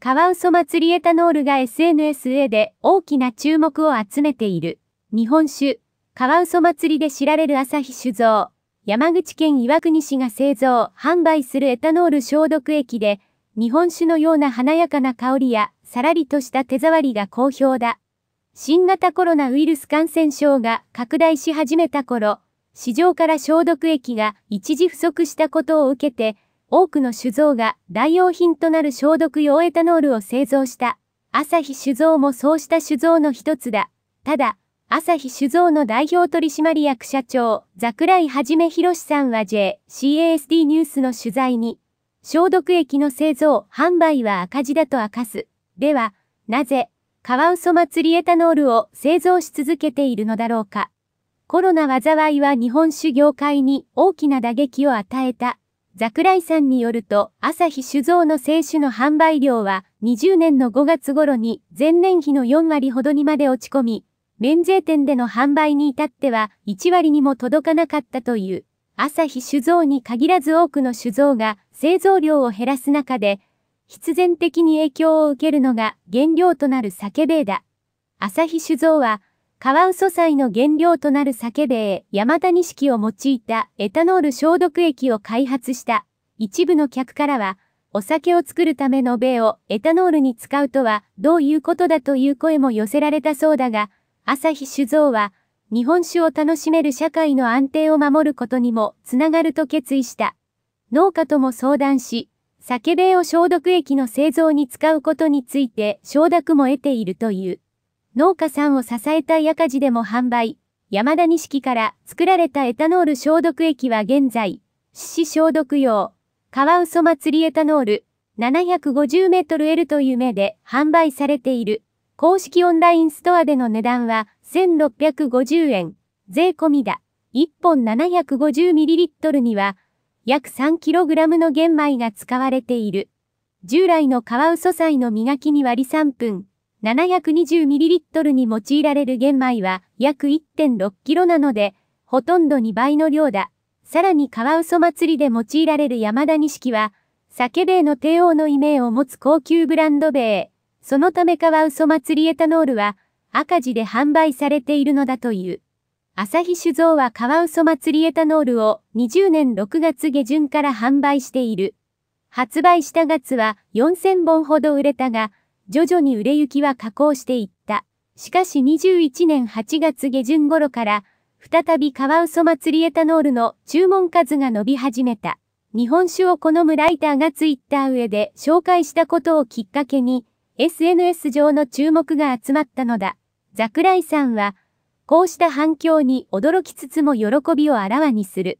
カワウソ祭りエタノールが s n s 上で大きな注目を集めている。日本酒、カワウソ祭りで知られる朝日酒造。山口県岩国市が製造、販売するエタノール消毒液で、日本酒のような華やかな香りや、さらりとした手触りが好評だ。新型コロナウイルス感染症が拡大し始めた頃、市場から消毒液が一時不足したことを受けて、多くの酒造が代用品となる消毒用エタノールを製造した、朝日酒造もそうした酒造の一つだ。ただ、朝日酒造の代表取締役社長、桜井はじめ博さんは JCASD ニュースの取材に、消毒液の製造、販売は赤字だと明かす。では、なぜ、カワウソ祭りエタノールを製造し続けているのだろうか。コロナ災いは日本酒業界に大きな打撃を与えた。桜井さんによると、朝日酒造の清酒の販売量は、20年の5月頃に前年比の4割ほどにまで落ち込み、免税店での販売に至っては1割にも届かなかったという。朝日酒造に限らず多くの酒造が製造量を減らす中で、必然的に影響を受けるのが原料となる酒米だ。朝日酒造はカワウソ菜の原料となる酒米、山田錦を用いたエタノール消毒液を開発した一部の客からは、お酒を作るための米をエタノールに使うとはどういうことだという声も寄せられたそうだが、朝日酒造は、日本酒を楽しめる社会の安定を守ることにもつながると決意した。農家とも相談し、酒米を消毒液の製造に使うことについて承諾も得ているという。農家さんを支えたい赤字でも販売。山田錦から作られたエタノール消毒液は現在、種子消毒用、カワウソ祭りエタノール、750メートル L という目で販売されている。公式オンラインストアでの値段は1650円、税込みだ。1本 750ml には、約 3kg の玄米が使われている。従来のカワウソ菜の磨きに割り3分。720ml に用いられる玄米は約 1.6kg なので、ほとんど2倍の量だ。さらにカワウソ祭りで用いられる山田錦は、酒米の帝王の異名を持つ高級ブランド米。そのためカワウソ祭りエタノールは、赤字で販売されているのだという。朝日酒造はカワウソ祭りエタノールを20年6月下旬から販売している。発売した月は4000本ほど売れたが、徐々に売れ行きは下降していった。しかし21年8月下旬頃から、再びカワウソ祭りエタノールの注文数が伸び始めた。日本酒を好むライターがツイッター上で紹介したことをきっかけに、SNS 上の注目が集まったのだ。ザクライさんは、こうした反響に驚きつつも喜びをあらわにする。